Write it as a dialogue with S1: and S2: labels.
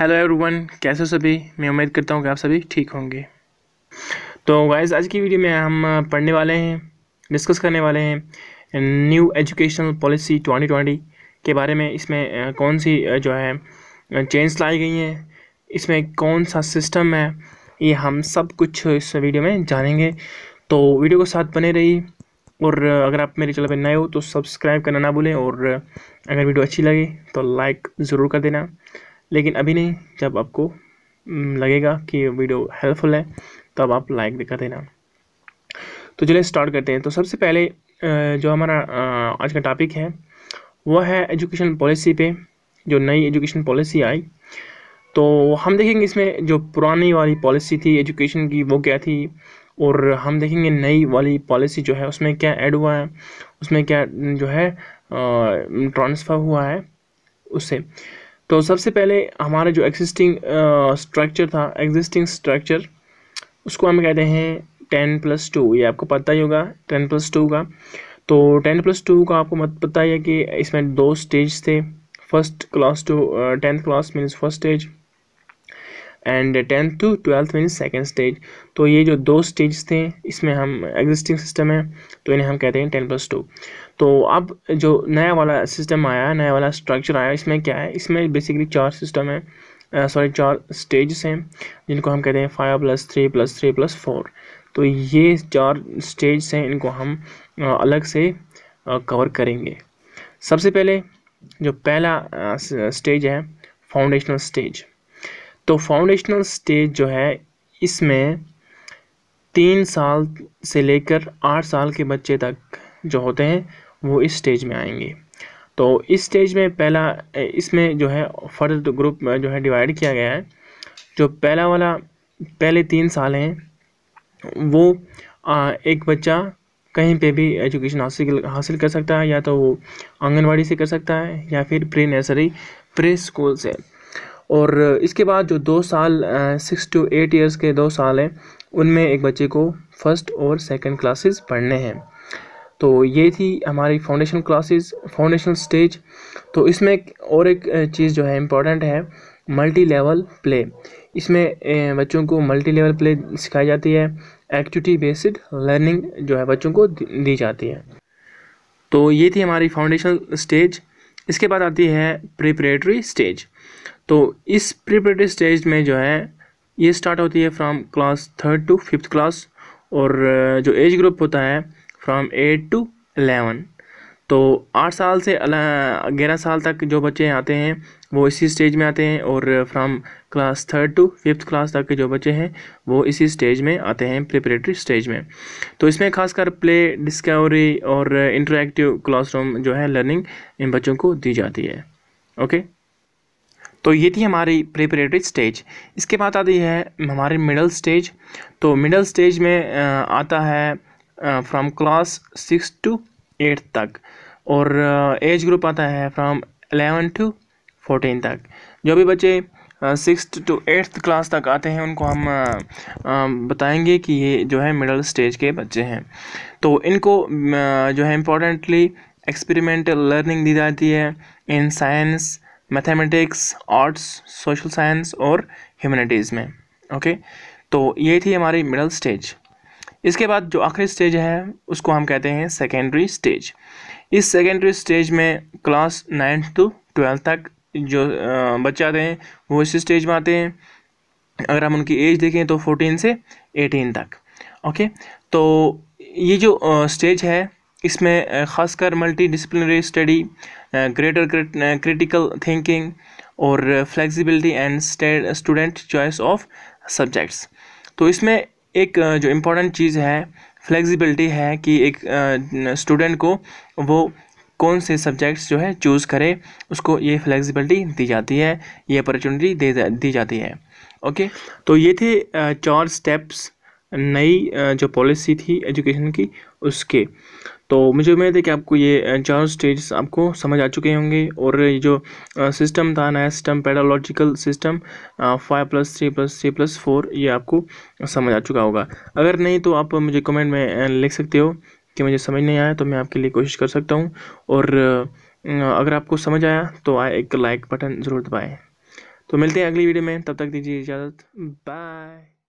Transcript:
S1: hello everyone कैसे हो सभी मैं उम्मीद करता हूँ कि आप सभी ठीक होंगे तो गाइज आज की वीडियो में हम पढ़ने वाले हैं डिस्कस करने वाले हैं न्यू एजुकेशनल पॉलिसी 2020 के बारे में इसमें कौन सी जो है चेंज लाई गई हैं इसमें कौन सा सिस्टम है ये हम सब कुछ इस वीडियो में जानेंगे तो वीडियो को साथ बने रही और अगर आप मेरे चैनल पर नए हो तो सब्सक्राइब करना ना भूलें और अगर वीडियो अच्छी लगे तो लाइक ज़रूर कर देना लेकिन अभी नहीं जब आपको हम्म, लगेगा कि वीडियो हेल्पफुल है तब आप लाइक कर देना तो चलिए स्टार्ट करते हैं तो सबसे पहले जो हमारा आज का टॉपिक है वह है एजुकेशन पॉलिसी पे जो नई एजुकेशन पॉलिसी आई तो हम देखेंगे इसमें जो पुरानी वाली पॉलिसी थी एजुकेशन की वो क्या थी और हम देखेंगे नई वाली पॉलिसी जो है उसमें क्या ऐड हुआ है उसमें क्या जो है ट्रांसफ़र हुआ है उससे तो सबसे पहले हमारा जो एग्जिस्टिंग स्ट्रक्चर था एग्जिस्टिंग स्ट्रक्चर उसको हम कहते हैं टेन प्लस टू ये आपको पता ही होगा टेन प्लस टू का तो टेन प्लस टू का आपको मत पता ही है कि इसमें दो स्टेज थे first class to tenth class means first stage and tenth to twelfth means second stage तो ये जो दो स्टेज थे इसमें हम एग्जिस्टिंग सिस्टम है तो इन्हें हम कहते हैं टेन प्लस टू तो अब जो नया वाला सिस्टम आया है नया वाला स्ट्रक्चर आया इसमें क्या है इसमें बेसिकली चार सिस्टम है सॉरी चार स्टेजेस हैं जिनको हम कहते हैं five plus three plus three plus four तो ये चार स्टेज हैं इनको हम अलग से कवर करेंगे सबसे पहले जो पहला स्टेज है फाउंडेशनल स्टेज तो फाउंडेशनल स्टेज जो है इसमें तीन साल से लेकर आठ साल के बच्चे तक जो होते हैं वो इस स्टेज में आएंगे तो इस स्टेज में पहला इसमें जो है फर्द ग्रुप में जो है डिवाइड किया गया है जो पहला वाला पहले तीन साल हैं वो आ, एक बच्चा कहीं पे भी एजुकेशन हासिल हासिल कर सकता है या तो वो आंगनवाड़ी से कर सकता है या फिर प्री नर्सरी प्री स्कूल से और इसके बाद जो दो साल सिक्स टू एट इयर्स के दो साल हैं उनमें एक बच्चे को फर्स्ट और सेकंड क्लासेस पढ़ने हैं तो ये थी हमारी फाउंडेशन क्लासेस फाउंडेशन स्टेज तो इसमें और एक चीज़ जो है इम्पॉर्टेंट है मल्टी लेवल प्ले इसमें बच्चों को मल्टी लेवल प्ले सिखाई जाती है एक्टिविटी बेस्ड लर्निंग जो है बच्चों को दी जाती है तो ये थी हमारी फाउंडेशन स्टेज इसके बाद आती है प्रिपरेटरी स्टेज तो इस प्रिपरेटरी स्टेज में जो है ये स्टार्ट होती है from class third to fifth class और जो एज ग्रुप होता है फ्राम एट टू अलेवन तो आठ साल से ग्यारह साल तक जो बच्चे आते हैं वो इसी स्टेज में आते हैं और from class third to fifth class तक के जो बच्चे हैं वो इसी स्टेज में आते हैं प्रिपरेटरी स्टेज में तो इसमें खासकर प्ले डिस्कवरी और इंटरेक्टिव क्लासरूम जो है लर्निंग इन बच्चों को दी जाती है ओके तो ये थी हमारी प्रिपरेटरी स्टेज इसके बाद आती है हमारे मिडल स्टेज तो मिडल स्टेज में आता है from class six to eight तक और एज ग्रुप आता है फ्रॉम एलेवन टू फोर्टीन तक जो भी बच्चे सिक्स टू एट्थ क्लास तक आते हैं उनको हम बताएंगे कि ये जो है मिडल स्टेज के बच्चे हैं तो इनको जो है इम्पोर्टेंटली एक्सपेरिमेंटल लर्निंग दी जाती है in science mathematics arts social science और ह्यूमनिटीज़ में ओके तो ये थी हमारी मिडल स्टेज इसके बाद जो आखिरी स्टेज है उसको हम कहते हैं सेकेंडरी स्टेज इस सेकेंडरी स्टेज में क्लास नाइन्थ टू ट्वेल्थ तक जो बच्चे आते हैं वो इस स्टेज में आते हैं अगर हम उनकी एज देखें तो फोर्टीन से एटीन तक ओके तो ये जो स्टेज है इसमें ख़ासकर multi disciplinary study greater critical thinking और flexibility and student choice of subjects तो इसमें एक जो इम्पोर्टेंट चीज़ है फ्लेक्सिबिलिटी है कि एक स्टूडेंट को वो कौन से सब्जेक्ट्स जो है चूज़ करे उसको ये फ्लेक्सिबिलिटी दी जाती है ये अपॉर्चुनिटी दे दी जाती है ओके तो ये थे चार स्टेप्स नई जो पॉलिसी थी एजुकेशन की उसके तो मुझे उम्मीद है कि आपको ये चारों स्टेज आपको समझ आ चुके होंगे और ये जो सिस्टम था नया system pedagogical system five plus three plus three plus four ये आपको समझ आ चुका होगा अगर नहीं तो आप मुझे कमेंट में लिख सकते हो कि मुझे समझ नहीं आया तो मैं आपके लिए कोशिश कर सकता हूँ और अगर आपको समझ आया तो आए एक लाइक बटन ज़रूर दबाएँ तो मिलते हैं अगली वीडियो में तब तक दीजिए इजाज़त बाय